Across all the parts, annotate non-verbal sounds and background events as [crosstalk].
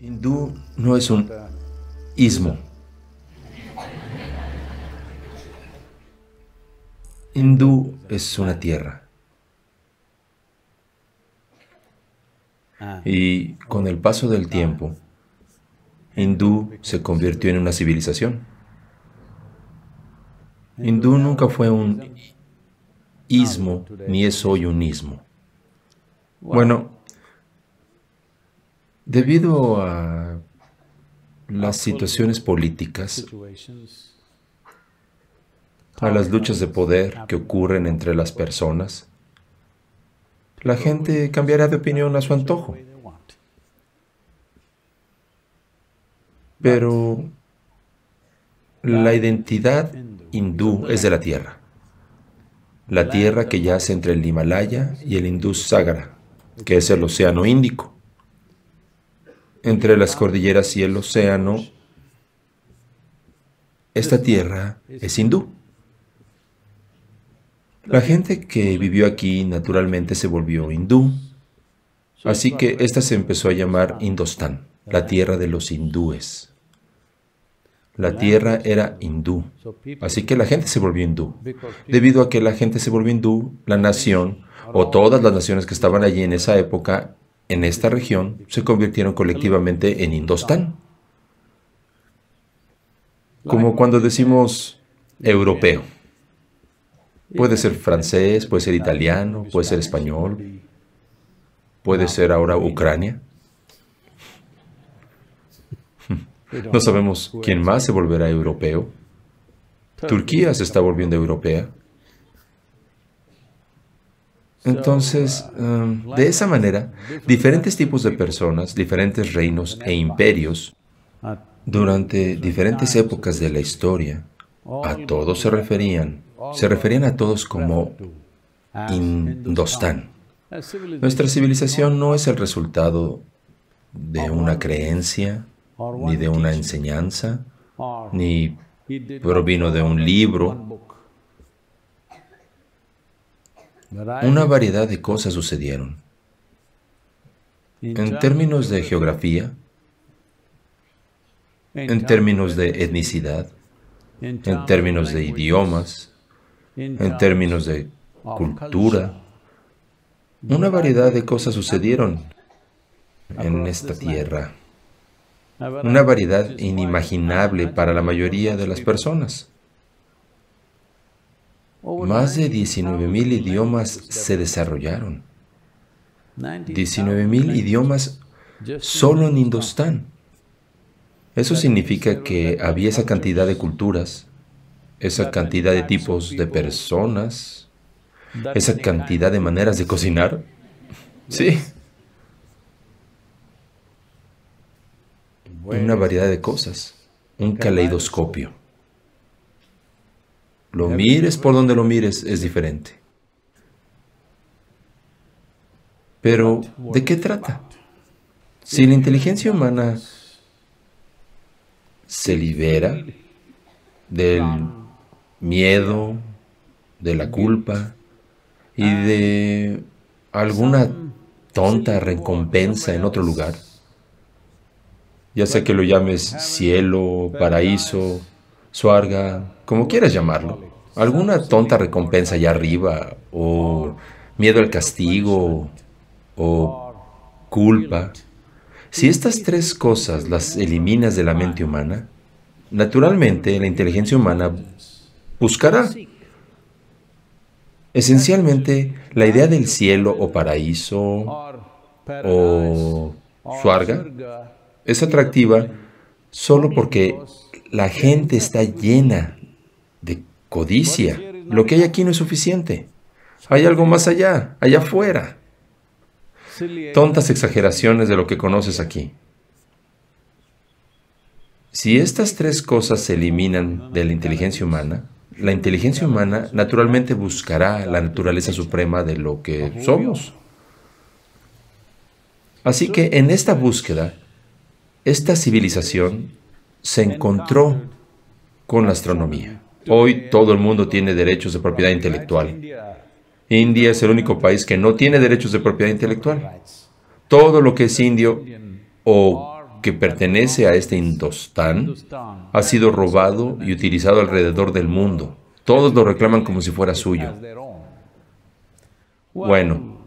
Hindú no es un ismo. Hindú es una tierra. Ah. Y con el paso del tiempo, hindú se convirtió en una civilización. Hindú nunca fue un ismo, ni es hoy un ismo. Bueno, Debido a las situaciones políticas, a las luchas de poder que ocurren entre las personas, la gente cambiará de opinión a su antojo. Pero la identidad hindú es de la tierra, la tierra que yace entre el Himalaya y el Indus Sagra, que es el Océano Índico entre las cordilleras y el océano, esta tierra es hindú. La gente que vivió aquí naturalmente se volvió hindú, así que esta se empezó a llamar Indostán, la tierra de los hindúes. La tierra era hindú, así que la gente se volvió hindú. Debido a que la gente se volvió hindú, la nación o todas las naciones que estaban allí en esa época en esta región se convirtieron colectivamente en Indostán. Como cuando decimos europeo. Puede ser francés, puede ser italiano, puede ser español, puede ser ahora Ucrania. No sabemos quién más se volverá europeo. Turquía se está volviendo europea. Entonces, em, de esa manera, diferentes tipos de personas, diferentes reinos e imperios, durante diferentes épocas de la historia, a todos se referían, se referían a todos como Indostán. Nuestra civilización no es el resultado de una creencia, ni de una enseñanza, ni provino de un libro una variedad de cosas sucedieron. En términos de geografía, en términos de etnicidad, en términos de idiomas, en términos de cultura, una variedad de cosas sucedieron en esta tierra. Una variedad inimaginable para la mayoría de las personas. Más de 19.000 idiomas se desarrollaron. 19.000 idiomas solo en Indostán. Eso significa que había esa cantidad de culturas, esa cantidad de tipos de personas, esa cantidad de maneras de cocinar. Sí. Una variedad de cosas, un caleidoscopio. Lo mires por donde lo mires, es diferente. Pero, ¿de qué trata? Si la inteligencia humana se libera del miedo, de la culpa y ah. de alguna tonta recompensa en otro lugar, ya sea que lo llames cielo, paraíso, suarga, como quieras llamarlo. Alguna tonta recompensa allá arriba, o miedo al castigo, o culpa. Si estas tres cosas las eliminas de la mente humana, naturalmente la inteligencia humana buscará. Esencialmente, la idea del cielo o paraíso o suarga es atractiva solo porque la gente está llena codicia. Lo que hay aquí no es suficiente. Hay algo más allá, allá afuera. Tontas exageraciones de lo que conoces aquí. Si estas tres cosas se eliminan de la inteligencia humana, la inteligencia humana naturalmente buscará la naturaleza suprema de lo que somos. Así que en esta búsqueda, esta civilización se encontró con la astronomía. Hoy todo el mundo tiene derechos de propiedad intelectual. India es el único país que no tiene derechos de propiedad intelectual. Todo lo que es indio o que pertenece a este Indostán ha sido robado y utilizado alrededor del mundo. Todos lo reclaman como si fuera suyo. Bueno,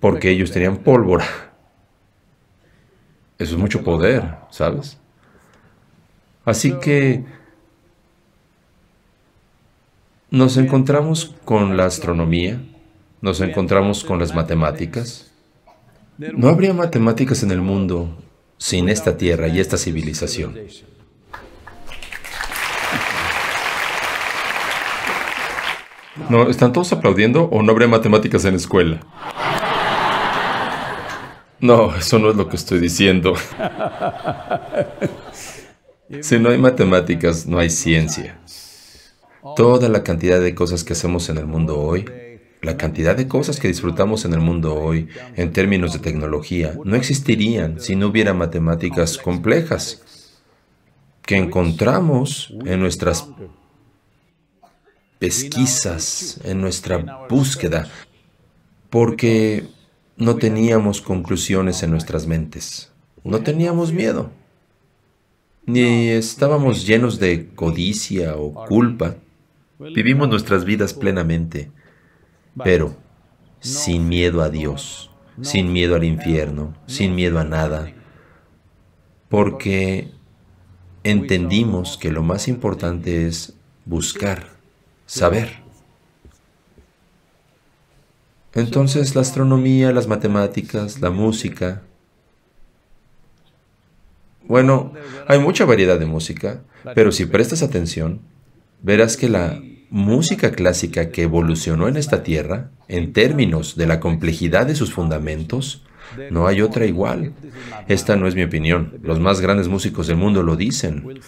porque ellos tenían pólvora. Eso es mucho poder, ¿sabes? Así que nos encontramos con la astronomía, nos encontramos con las matemáticas. No habría matemáticas en el mundo sin esta tierra y esta civilización. No, ¿Están todos aplaudiendo o no habría matemáticas en la escuela? No, eso no es lo que estoy diciendo. [laughs] Si no hay matemáticas, no hay ciencia. Toda la cantidad de cosas que hacemos en el mundo hoy, la cantidad de cosas que disfrutamos en el mundo hoy en términos de tecnología no existirían si no hubiera matemáticas complejas que encontramos en nuestras pesquisas, en nuestra búsqueda, porque no teníamos conclusiones en nuestras mentes, no teníamos miedo, ni estábamos llenos de codicia o culpa. Vivimos nuestras vidas plenamente, pero sin miedo a Dios, sin miedo al infierno, sin miedo a nada, porque entendimos que lo más importante es buscar, saber. Entonces la astronomía, las matemáticas, la música. Bueno, hay mucha variedad de música, pero si prestas atención, verás que la música clásica que evolucionó en esta tierra, en términos de la complejidad de sus fundamentos, no hay otra igual. Esta no es mi opinión. Los más grandes músicos del mundo lo dicen.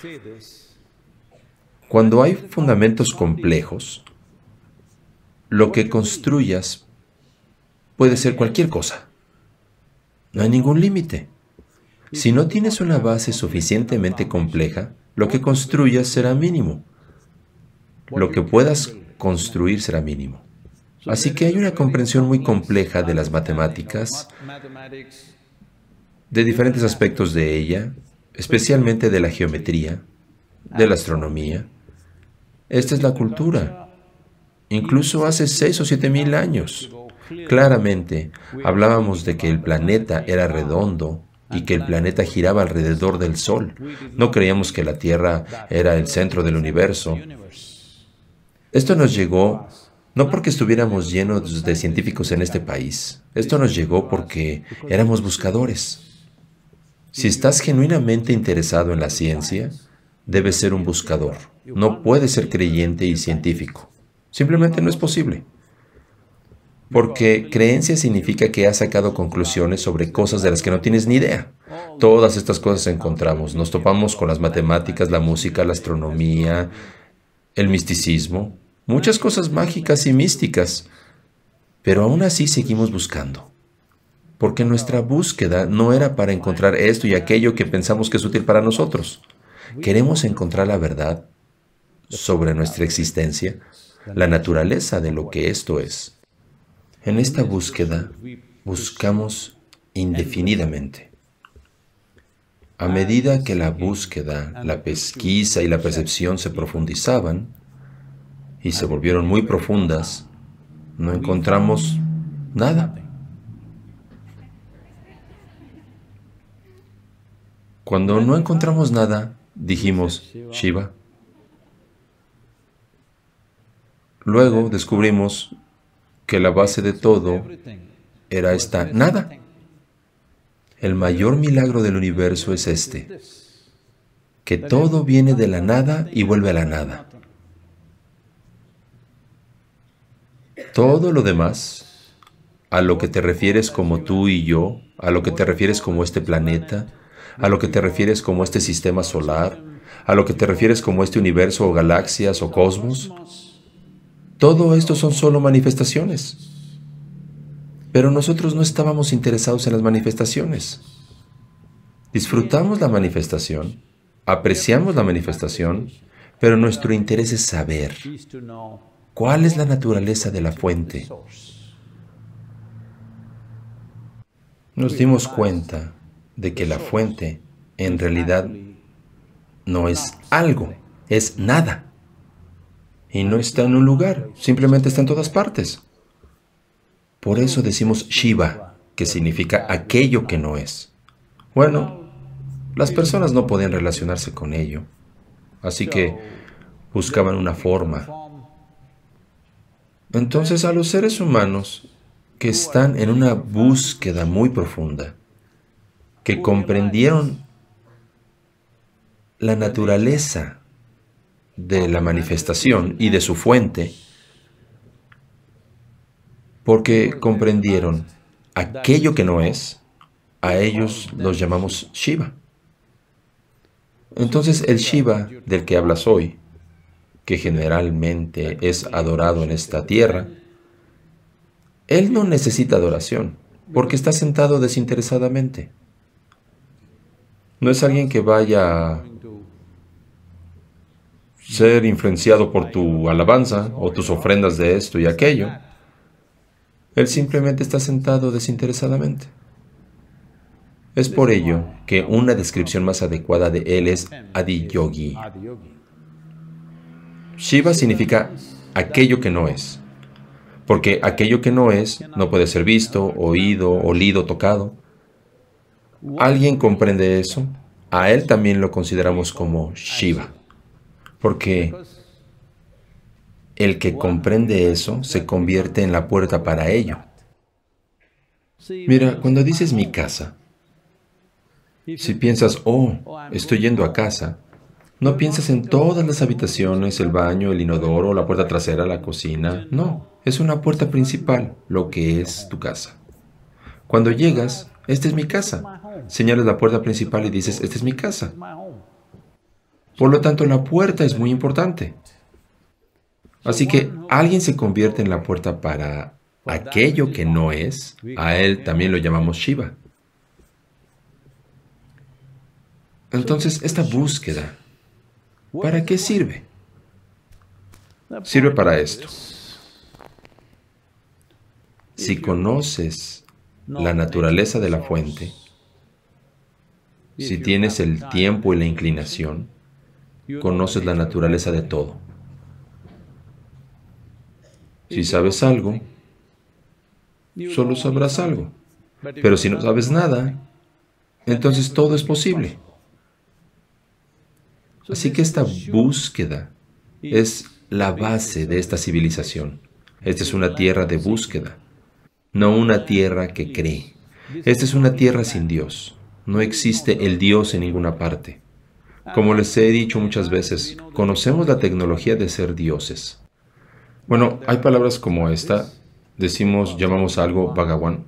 Cuando hay fundamentos complejos, lo que construyas puede ser cualquier cosa. No hay ningún límite. Si no tienes una base suficientemente compleja, lo que construyas será mínimo. Lo que puedas construir será mínimo. Así que hay una comprensión muy compleja de las matemáticas, de diferentes aspectos de ella, especialmente de la geometría, de la astronomía. Esta es la cultura. Incluso hace seis o siete mil años, claramente hablábamos de que el planeta era redondo y que el planeta giraba alrededor del Sol. No creíamos que la Tierra era el centro del universo. Esto nos llegó no porque estuviéramos llenos de científicos en este país, esto nos llegó porque éramos buscadores. Si estás genuinamente interesado en la ciencia, debes ser un buscador. No puedes ser creyente y científico. Simplemente no es posible. Porque creencia significa que has sacado conclusiones sobre cosas de las que no tienes ni idea. Todas estas cosas encontramos. Nos topamos con las matemáticas, la música, la astronomía, el misticismo, muchas cosas mágicas y místicas, pero aún así seguimos buscando. Porque nuestra búsqueda no era para encontrar esto y aquello que pensamos que es útil para nosotros. Queremos encontrar la verdad sobre nuestra existencia, la naturaleza de lo que esto es. En esta búsqueda buscamos indefinidamente. A medida que la búsqueda, la pesquisa y la percepción se profundizaban, y se volvieron muy profundas, no encontramos nada. Cuando no encontramos nada, dijimos, Shiva. Luego descubrimos que la base de todo era esta nada. El mayor milagro del universo es este, que todo viene de la nada y vuelve a la nada. Todo lo demás, a lo que te refieres como tú y yo, a lo que te refieres como este planeta, a lo que te refieres como este sistema solar, a lo que te refieres como este universo o galaxias o cosmos, todo esto son solo manifestaciones. Pero nosotros no estábamos interesados en las manifestaciones. Disfrutamos la manifestación, apreciamos la manifestación, pero nuestro interés es saber, ¿Cuál es la naturaleza de la fuente? Nos dimos cuenta de que la fuente en realidad no es algo, es nada. Y no está en un lugar, simplemente está en todas partes. Por eso decimos Shiva, que significa aquello que no es. Bueno, las personas no podían relacionarse con ello, así que buscaban una forma, entonces a los seres humanos que están en una búsqueda muy profunda, que comprendieron la naturaleza de la manifestación y de su fuente, porque comprendieron aquello que no es, a ellos los llamamos Shiva. Entonces el Shiva del que hablas hoy que generalmente es adorado en esta tierra, Él no necesita adoración, porque está sentado desinteresadamente. No es alguien que vaya a ser influenciado por tu alabanza o tus ofrendas de esto y aquello. Él simplemente está sentado desinteresadamente. Es por ello que una descripción más adecuada de Él es adiyogi. Shiva significa aquello que no es, porque aquello que no es no puede ser visto, oído, olido, tocado. ¿Alguien comprende eso? A él también lo consideramos como Shiva, porque el que comprende eso se convierte en la puerta para ello. Mira, cuando dices mi casa, si piensas, oh, estoy yendo a casa, no piensas en todas las habitaciones, el baño, el inodoro, la puerta trasera, la cocina. No, es una puerta principal, lo que es tu casa. Cuando llegas, esta es mi casa. Señalas la puerta principal y dices, esta es mi casa. Por lo tanto, la puerta es muy importante. Así que alguien se convierte en la puerta para aquello que no es. A él también lo llamamos Shiva. Entonces, esta búsqueda ¿Para qué sirve? Sirve para esto. Si conoces la naturaleza de la fuente, si tienes el tiempo y la inclinación, conoces la naturaleza de todo. Si sabes algo, solo sabrás algo. Pero si no sabes nada, entonces todo es posible. Así que esta búsqueda es la base de esta civilización. Esta es una tierra de búsqueda, no una tierra que cree. Esta es una tierra sin Dios. No existe el Dios en ninguna parte. Como les he dicho muchas veces, conocemos la tecnología de ser dioses. Bueno, hay palabras como esta. Decimos, llamamos algo Bagawan.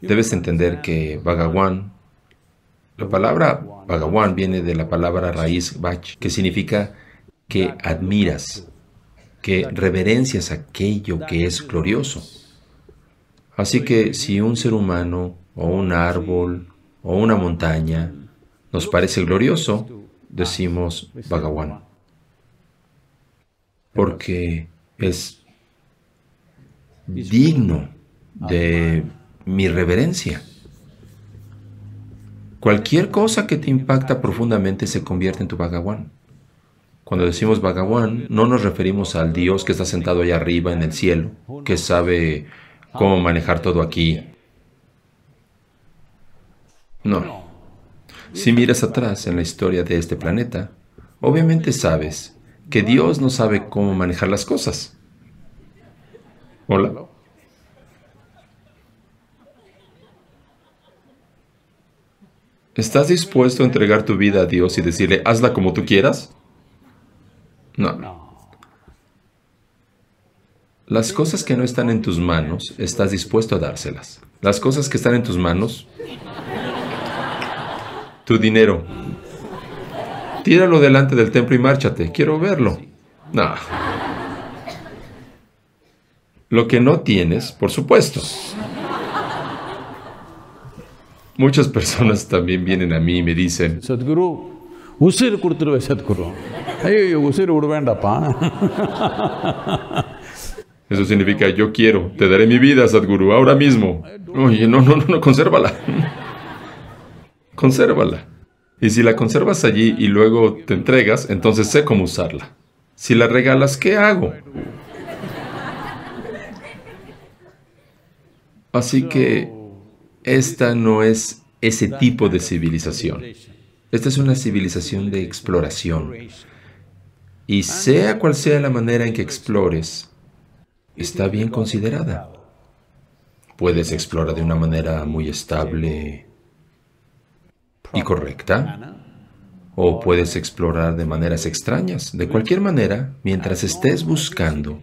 Debes entender que Bagawan, la palabra Bhagawan viene de la palabra raíz Bach, que significa que admiras, que reverencias aquello que es glorioso. Así que si un ser humano o un árbol o una montaña nos parece glorioso, ah, decimos Bhagawan, porque es digno de mi reverencia. Cualquier cosa que te impacta profundamente se convierte en tu Bhagavan. Cuando decimos Bhagavan, no nos referimos al Dios que está sentado allá arriba en el cielo, que sabe cómo manejar todo aquí. No. Si miras atrás en la historia de este planeta, obviamente sabes que Dios no sabe cómo manejar las cosas. Hola. ¿Estás dispuesto a entregar tu vida a Dios y decirle, hazla como tú quieras? No. Las cosas que no están en tus manos, estás dispuesto a dárselas. Las cosas que están en tus manos, tu dinero, tíralo delante del templo y márchate. Quiero verlo. No. Lo que no tienes, por supuesto. Muchas personas también vienen a mí y me dicen, Sadhguru, Sadguru, ay, usir [laughs] Eso significa, yo quiero, te daré mi vida, Sadhguru, ahora mismo. Oye, no, no, no, no, consérvala. [laughs] consérvala. Y si la conservas allí y luego te entregas, entonces sé cómo usarla. Si la regalas, ¿qué hago? Así que esta no es ese tipo de civilización. Esta es una civilización de exploración. Y sea cual sea la manera en que explores, está bien considerada. Puedes explorar de una manera muy estable y correcta, o puedes explorar de maneras extrañas. De cualquier manera, mientras estés buscando,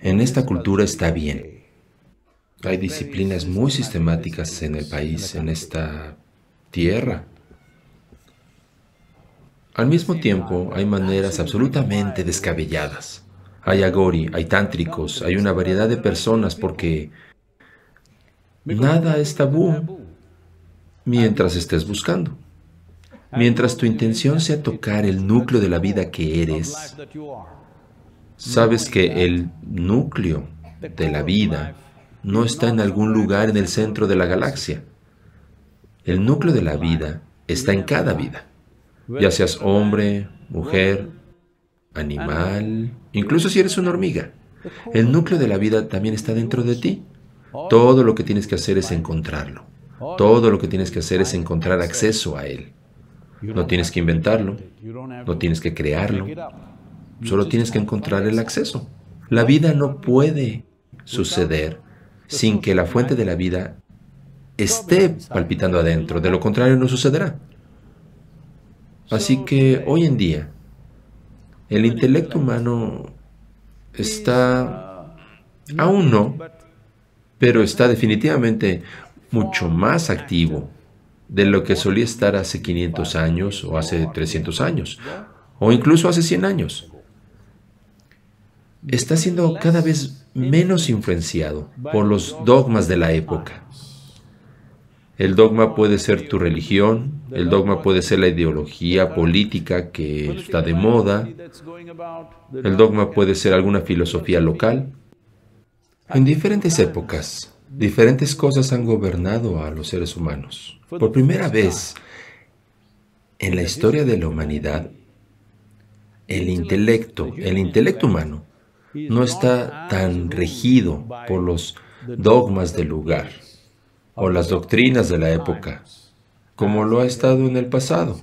en esta cultura está bien. Hay disciplinas muy sistemáticas en el país, en esta tierra. Al mismo tiempo, hay maneras absolutamente descabelladas. Hay agori, hay tántricos, hay una variedad de personas porque nada es tabú mientras estés buscando. Mientras tu intención sea tocar el núcleo de la vida que eres, sabes que el núcleo de la vida no está en algún lugar en el centro de la galaxia. El núcleo de la vida está en cada vida, ya seas hombre, mujer, animal, incluso si eres una hormiga. El núcleo de la vida también está dentro de ti. Todo lo que tienes que hacer es encontrarlo. Todo lo que tienes que hacer es encontrar acceso a él. No tienes que inventarlo, no tienes que crearlo, solo tienes que encontrar el acceso. La vida no puede suceder sin que la fuente de la vida esté palpitando adentro. De lo contrario no sucederá. Así que hoy en día el intelecto humano está, aún no, pero está definitivamente mucho más activo de lo que solía estar hace 500 años o hace 300 años o incluso hace 100 años. Está siendo cada vez menos influenciado por los dogmas de la época. El dogma puede ser tu religión, el dogma puede ser la ideología política que está de moda, el dogma puede ser alguna filosofía local. En diferentes épocas, diferentes cosas han gobernado a los seres humanos. Por primera vez en la historia de la humanidad, el intelecto, el intelecto humano, no está tan regido por los dogmas del lugar o las doctrinas de la época como lo ha estado en el pasado.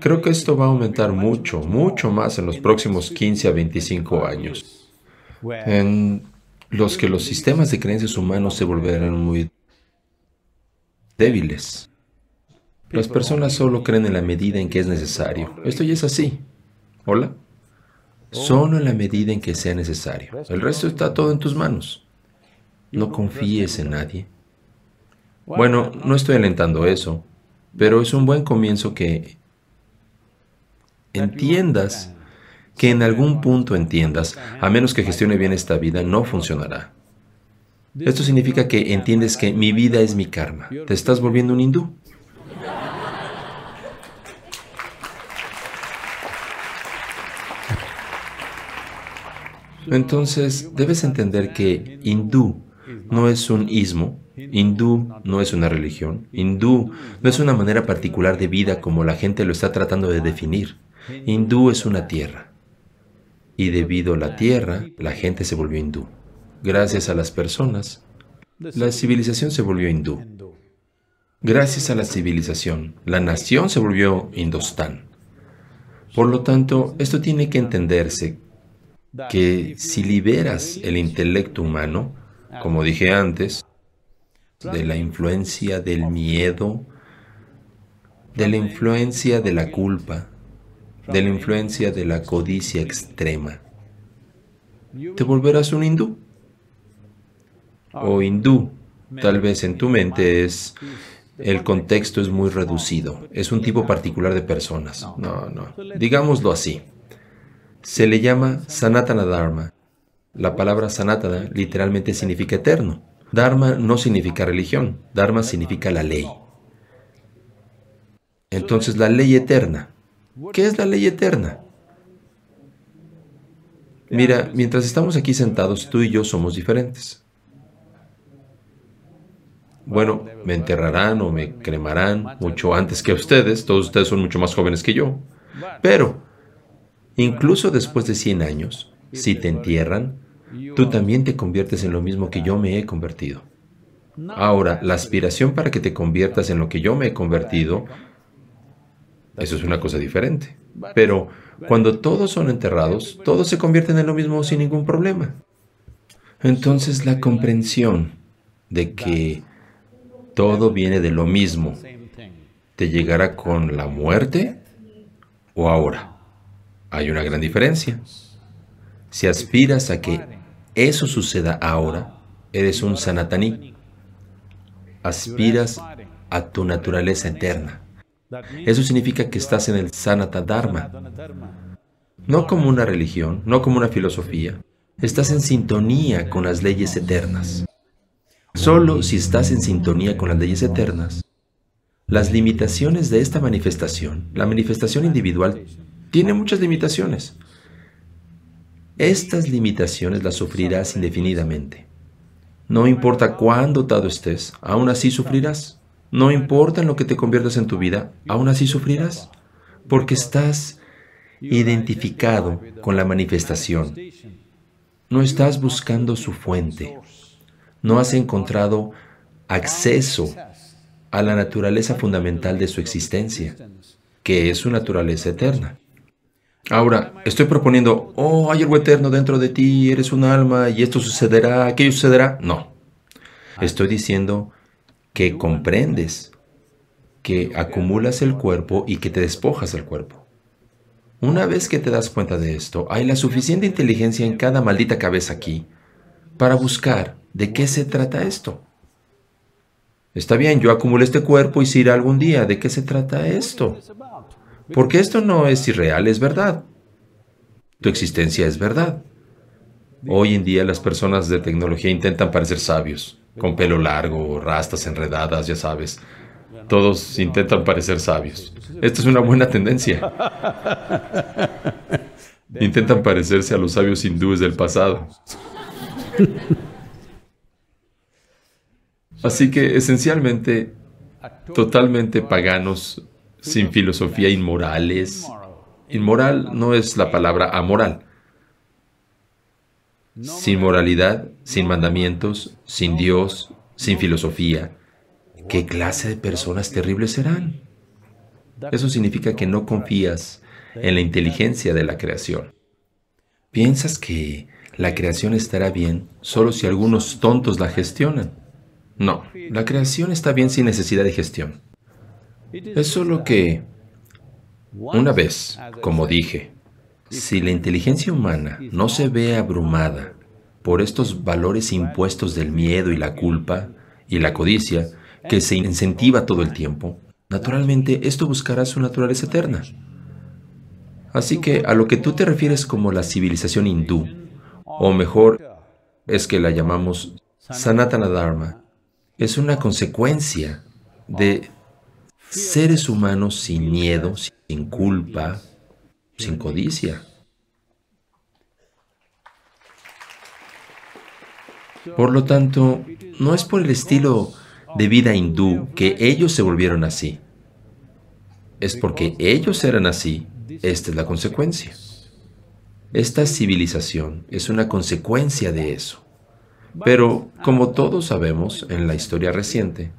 Creo que esto va a aumentar mucho, mucho más en los próximos 15 a 25 años, en los que los sistemas de creencias humanos se volverán muy débiles. Las personas solo creen en la medida en que es necesario. Esto ya es así. Hola solo en la medida en que sea necesario. El resto está todo en tus manos. No confíes en nadie. Bueno, no estoy alentando eso, pero es un buen comienzo que entiendas, que en algún punto entiendas, a menos que gestione bien esta vida, no funcionará. Esto significa que entiendes que mi vida es mi karma. Te estás volviendo un hindú. Entonces, debes entender que hindú no es un ismo, hindú no es una religión, hindú no es una manera particular de vida como la gente lo está tratando de definir. Hindú es una tierra. Y debido a la tierra, la gente se volvió hindú. Gracias a las personas, la civilización se volvió hindú. Gracias a la civilización, la nación se volvió Hindostán. Por lo tanto, esto tiene que entenderse que si liberas el intelecto humano, como dije antes, de la influencia del miedo, de la influencia de la culpa, de la influencia de la codicia extrema, te volverás un hindú. O hindú, tal vez en tu mente es el contexto es muy reducido. Es un tipo particular de personas. No, no. Digámoslo así se le llama Sanatana Dharma. La palabra Sanatana literalmente significa eterno. Dharma no significa religión, Dharma significa la ley. Entonces, la ley eterna. ¿Qué es la ley eterna? Mira, mientras estamos aquí sentados, tú y yo somos diferentes. Bueno, me enterrarán o me cremarán mucho antes que ustedes, todos ustedes son mucho más jóvenes que yo. Pero Incluso después de 100 años, si te entierran, tú también te conviertes en lo mismo que yo me he convertido. Ahora, la aspiración para que te conviertas en lo que yo me he convertido, eso es una cosa diferente. Pero cuando todos son enterrados, todos se convierten en lo mismo sin ningún problema. Entonces la comprensión de que todo viene de lo mismo, ¿te llegará con la muerte o ahora? Hay una gran diferencia. Si aspiras a que eso suceda ahora, eres un sanatani. Aspiras a tu naturaleza eterna. Eso significa que estás en el sanata dharma. No como una religión, no como una filosofía. Estás en sintonía con las leyes eternas. Solo si estás en sintonía con las leyes eternas, las limitaciones de esta manifestación, la manifestación individual, tiene muchas limitaciones. Estas limitaciones las sufrirás indefinidamente. No importa cuán dotado estés, aún así sufrirás. No importa en lo que te conviertas en tu vida, aún así sufrirás. Porque estás identificado con la manifestación. No estás buscando su fuente. No has encontrado acceso a la naturaleza fundamental de su existencia, que es su naturaleza eterna. Ahora, estoy proponiendo, oh, hay algo eterno dentro de ti, eres un alma y esto sucederá, aquello sucederá. No. Estoy diciendo que comprendes que acumulas el cuerpo y que te despojas del cuerpo. Una vez que te das cuenta de esto, hay la suficiente inteligencia en cada maldita cabeza aquí para buscar de qué se trata esto. Está bien, yo acumulé este cuerpo y si irá algún día. ¿De qué se trata esto? Porque esto no es irreal, es verdad. Tu existencia es verdad. Hoy en día las personas de tecnología intentan parecer sabios, con pelo largo, rastas enredadas, ya sabes. Todos intentan parecer sabios. Esto es una buena tendencia. Intentan parecerse a los sabios hindúes del pasado. Así que esencialmente, totalmente paganos sin filosofía inmorales. Inmoral no es la palabra amoral. Sin moralidad, sin mandamientos, sin Dios, sin filosofía. ¿Qué clase de personas terribles serán? Eso significa que no confías en la inteligencia de la creación. Piensas que la creación estará bien solo si algunos tontos la gestionan. No, la creación está bien sin necesidad de gestión. Es solo que, una vez, como dije, si la inteligencia humana no se ve abrumada por estos valores impuestos del miedo y la culpa y la codicia que se incentiva todo el tiempo, naturalmente esto buscará su naturaleza eterna. Así que a lo que tú te refieres como la civilización hindú, o mejor es que la llamamos Sanatana Dharma, es una consecuencia de seres humanos sin miedo, sin culpa, sin codicia. Por lo tanto, no es por el estilo de vida hindú que ellos se volvieron así. Es porque ellos eran así. Esta es la consecuencia. Esta civilización es una consecuencia de eso. Pero, como todos sabemos en la historia reciente,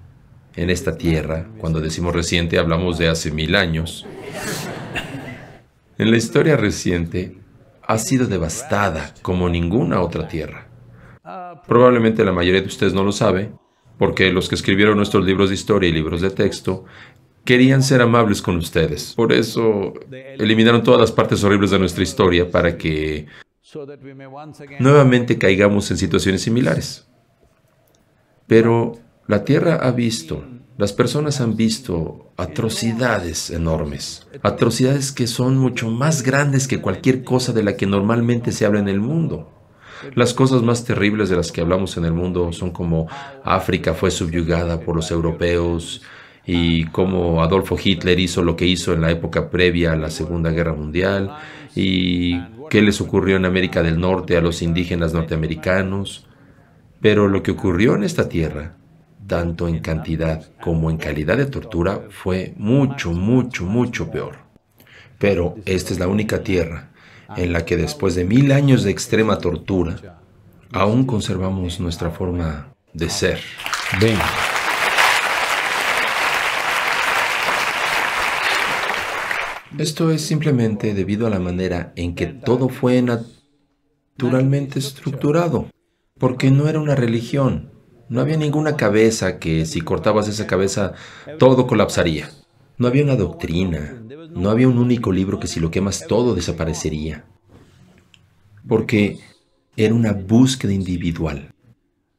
en esta tierra. Cuando decimos reciente hablamos de hace mil años. En la historia reciente ha sido devastada como ninguna otra tierra. Probablemente la mayoría de ustedes no lo sabe, porque los que escribieron nuestros libros de historia y libros de texto querían ser amables con ustedes. Por eso eliminaron todas las partes horribles de nuestra historia para que nuevamente caigamos en situaciones similares. Pero la tierra ha visto, las personas han visto atrocidades enormes, atrocidades que son mucho más grandes que cualquier cosa de la que normalmente se habla en el mundo. Las cosas más terribles de las que hablamos en el mundo son como África fue subyugada por los europeos y cómo Adolfo Hitler hizo lo que hizo en la época previa a la Segunda Guerra Mundial y qué les ocurrió en América del Norte a los indígenas norteamericanos. Pero lo que ocurrió en esta tierra tanto en cantidad como en calidad de tortura, fue mucho, mucho, mucho peor. Pero esta es la única tierra en la que después de mil años de extrema tortura, aún conservamos nuestra forma de ser. Esto es simplemente debido a la manera en que todo fue naturalmente estructurado, porque no era una religión, no había ninguna cabeza que si cortabas esa cabeza todo colapsaría. No había una doctrina. No había un único libro que si lo quemas todo desaparecería. Porque era una búsqueda individual.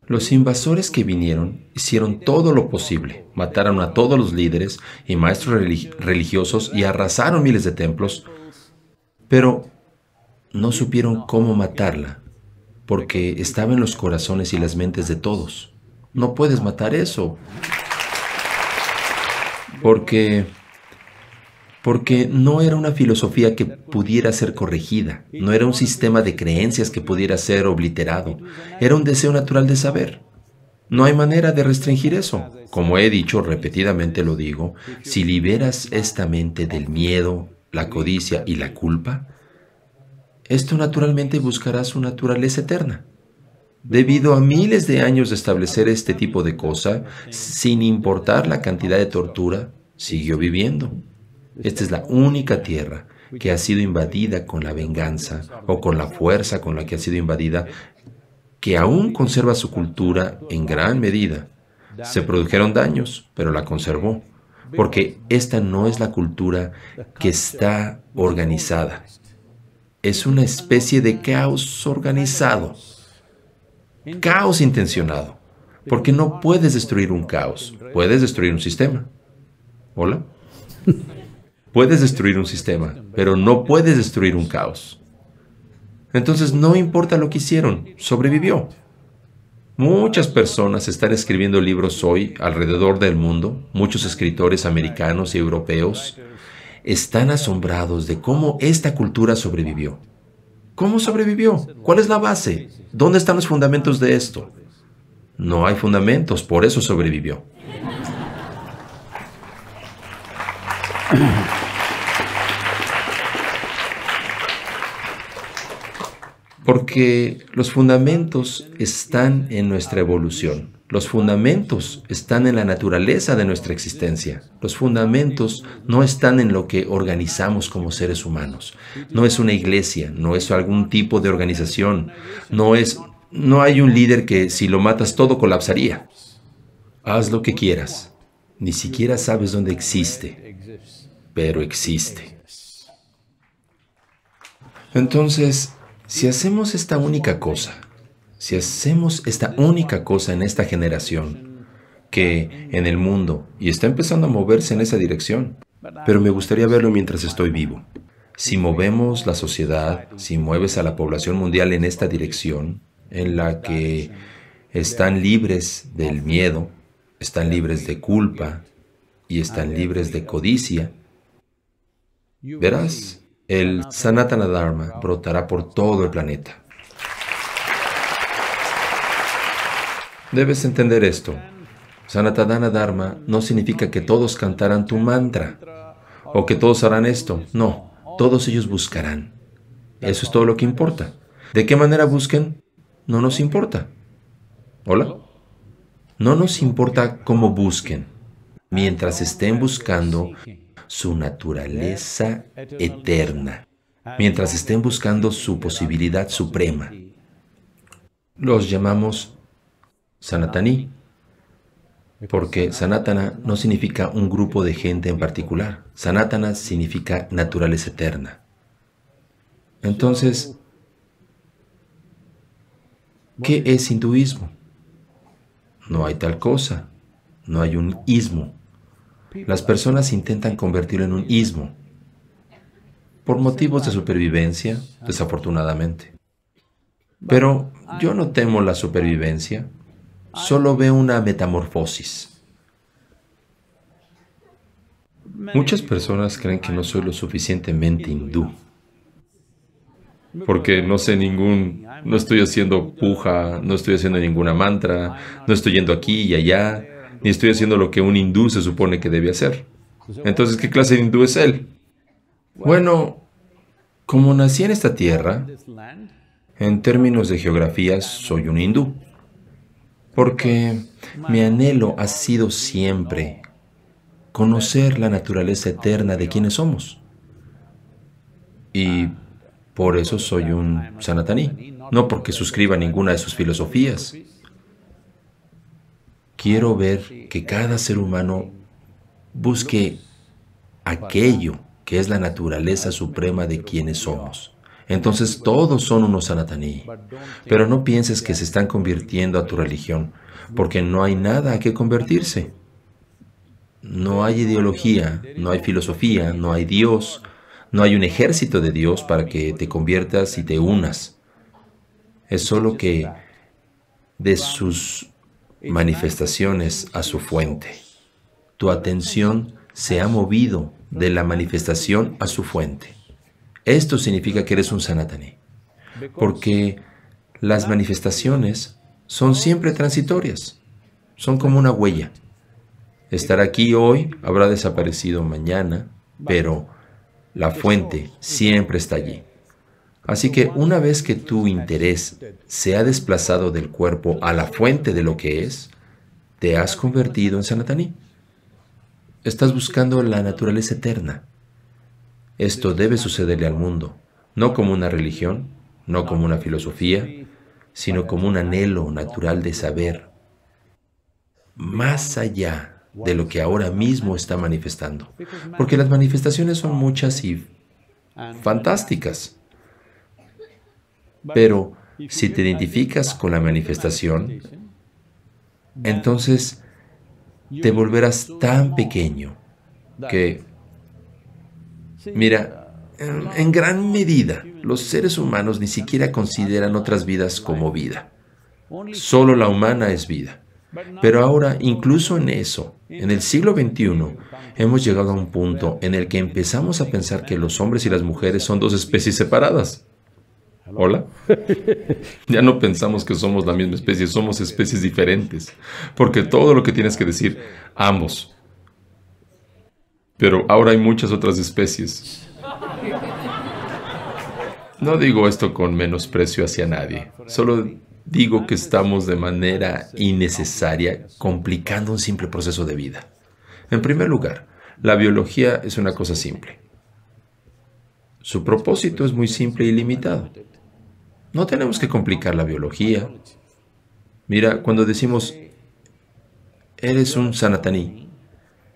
Los invasores que vinieron hicieron todo lo posible. Mataron a todos los líderes y maestros religiosos y arrasaron miles de templos. Pero no supieron cómo matarla porque estaba en los corazones y las mentes de todos. No puedes matar eso. Porque porque no era una filosofía que pudiera ser corregida, no era un sistema de creencias que pudiera ser obliterado, era un deseo natural de saber. No hay manera de restringir eso. Como he dicho, repetidamente lo digo, si liberas esta mente del miedo, la codicia y la culpa, esto naturalmente buscará su naturaleza eterna. Debido a miles de años de establecer este tipo de cosa, sin importar la cantidad de tortura, siguió viviendo. Esta es la única tierra que ha sido invadida con la venganza o con la fuerza con la que ha sido invadida, que aún conserva su cultura en gran medida. Se produjeron daños, pero la conservó, porque esta no es la cultura que está organizada. Es una especie de caos organizado caos intencionado. Porque no puedes destruir un caos, puedes destruir un sistema. ¿Hola? puedes destruir un sistema, pero no puedes destruir un caos. Entonces no importa lo que hicieron, sobrevivió. Muchas personas están escribiendo libros hoy alrededor del mundo, muchos escritores americanos y europeos están asombrados de cómo esta cultura sobrevivió. ¿Cómo sobrevivió? ¿Cuál es la base? ¿Dónde están los fundamentos de esto? No hay fundamentos, por eso sobrevivió. Porque los fundamentos están en nuestra evolución. Los fundamentos están en la naturaleza de nuestra existencia. Los fundamentos no están en lo que organizamos como seres humanos. No es una iglesia, no es algún tipo de organización, no es no hay un líder que si lo matas todo colapsaría. Haz lo que quieras. Ni siquiera sabes dónde existe, pero existe. Entonces, si hacemos esta única cosa, si hacemos esta única cosa en esta generación, que en el mundo, y está empezando a moverse en esa dirección, pero me gustaría verlo mientras estoy vivo. Si movemos la sociedad, si mueves a la población mundial en esta dirección, en la que están libres del miedo, están libres de culpa y están libres de codicia, verás, el Sanatana Dharma brotará por todo el planeta. Debes entender esto. Sanatadana Dharma no significa que todos cantarán tu mantra o que todos harán esto. No, todos ellos buscarán. Eso es todo lo que importa. ¿De qué manera busquen? No nos importa. ¿Hola? No nos importa cómo busquen, mientras estén buscando su naturaleza eterna, mientras estén buscando su posibilidad suprema. Los llamamos Sanatani, porque Sanatana no significa un grupo de gente en particular. Sanatana significa naturaleza eterna. Entonces, ¿qué es hinduismo? No hay tal cosa. No hay un ismo. Las personas intentan convertirlo en un ismo por motivos de supervivencia, desafortunadamente. Pero yo no temo la supervivencia, solo ve una metamorfosis. Muchas personas creen que no soy lo suficientemente hindú, porque no sé ningún, no estoy haciendo puja, no estoy haciendo ninguna mantra, no estoy yendo aquí y allá, ni estoy haciendo lo que un hindú se supone que debe hacer. Entonces, ¿qué clase de hindú es él? Bueno, como nací en esta tierra, en términos de geografía soy un hindú porque mi anhelo ha sido siempre conocer la naturaleza eterna de quienes somos. Y por eso soy un sanataní, no porque suscriba ninguna de sus filosofías. Quiero ver que cada ser humano busque aquello que es la naturaleza suprema de quienes somos entonces todos son unos anataní. Pero no pienses que se están convirtiendo a tu religión, porque no hay nada a qué convertirse. No hay ideología, no hay filosofía, no hay Dios, no hay un ejército de Dios para que te conviertas y te unas. Es solo que de sus manifestaciones a su fuente. Tu atención se ha movido de la manifestación a su fuente. Esto significa que eres un sanatani, porque las manifestaciones son siempre transitorias, son como una huella. Estar aquí hoy habrá desaparecido mañana, pero la fuente siempre está allí. Así que una vez que tu interés se ha desplazado del cuerpo a la fuente de lo que es, te has convertido en Sanataní. Estás buscando la naturaleza eterna, esto debe sucederle al mundo, no como una religión, no como una filosofía, sino como un anhelo natural de saber, más allá de lo que ahora mismo está manifestando. Porque las manifestaciones son muchas y fantásticas. Pero si te identificas con la manifestación, entonces te volverás tan pequeño que Mira, en, gran medida, los seres humanos ni siquiera consideran otras vidas como vida. Solo la humana es vida. Pero ahora, incluso en eso, en el siglo XXI, hemos llegado a un punto en el que empezamos a pensar que los hombres y las mujeres son dos especies separadas. Hola. [laughs] ya no pensamos que somos la misma especie, somos especies diferentes. Porque todo lo que tienes que decir, ambos, pero ahora hay muchas otras especies. No digo esto con menosprecio hacia nadie, solo digo que estamos de manera innecesaria complicando un simple proceso de vida. En primer lugar, la biología es una cosa simple. Su propósito es muy simple y limitado. No tenemos que complicar la biología. Mira, cuando decimos, eres un sanataní,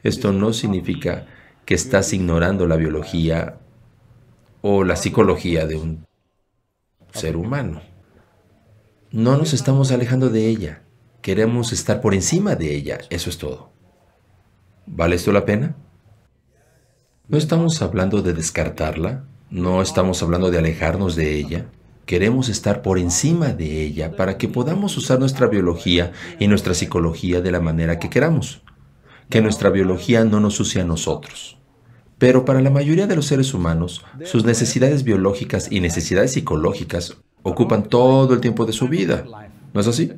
esto no significa que estás ignorando la biología o la psicología de un ser humano. No nos estamos alejando de ella. Queremos estar por encima de ella. Eso es todo. ¿Vale esto la pena? No estamos hablando de descartarla. No estamos hablando de alejarnos de ella. Queremos estar por encima de ella para que podamos usar nuestra biología y nuestra psicología de la manera que queramos que nuestra biología no nos sucia a nosotros. Pero para la mayoría de los seres humanos, sus necesidades biológicas y necesidades psicológicas ocupan todo el tiempo de su vida. ¿No es así?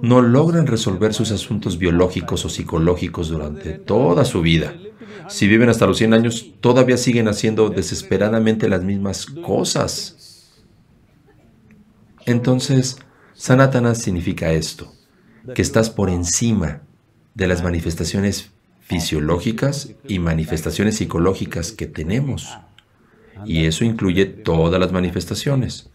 No logran resolver sus asuntos biológicos o psicológicos durante toda su vida. Si viven hasta los 100 años, todavía siguen haciendo desesperadamente las mismas cosas. Entonces, Sanatana significa esto, que estás por encima de las manifestaciones fisiológicas y manifestaciones psicológicas que tenemos. Y eso incluye todas las manifestaciones.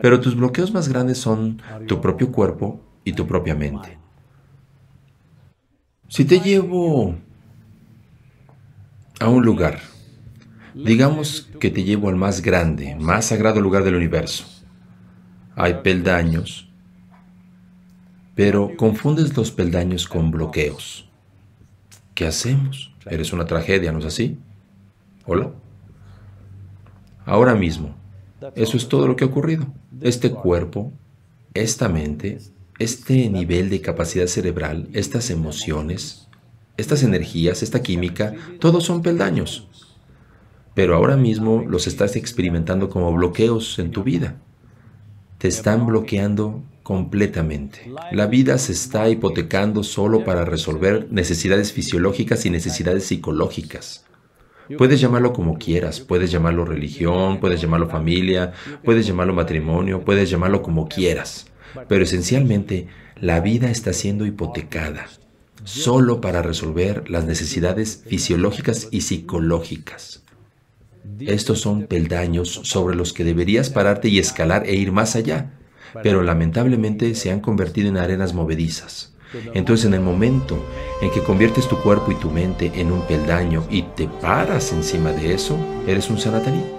Pero tus bloqueos más grandes son tu propio cuerpo y tu propia mente. Si te llevo a un lugar, digamos que te llevo al más grande, más sagrado lugar del universo. Hay peldaños, pero confundes los peldaños con bloqueos. ¿Qué hacemos? Eres una tragedia, ¿no es así? ¿Hola? Ahora mismo, eso es todo lo que ha ocurrido. Este cuerpo, esta mente, este nivel de capacidad cerebral, estas emociones, estas energías, esta química, todos son peldaños. Pero ahora mismo los estás experimentando como bloqueos en tu vida. Te están bloqueando completamente. La vida se está hipotecando solo para resolver necesidades fisiológicas y necesidades psicológicas. Puedes llamarlo como quieras, puedes llamarlo religión, puedes llamarlo familia, puedes llamarlo matrimonio, puedes llamarlo como quieras. Pero esencialmente, la vida está siendo hipotecada solo para resolver las necesidades fisiológicas y psicológicas. Estos son peldaños sobre los que deberías pararte y escalar e ir más allá, pero lamentablemente se han convertido en arenas movedizas. Entonces en el momento en que conviertes tu cuerpo y tu mente en un peldaño y te paras encima de eso, eres un sanatarí.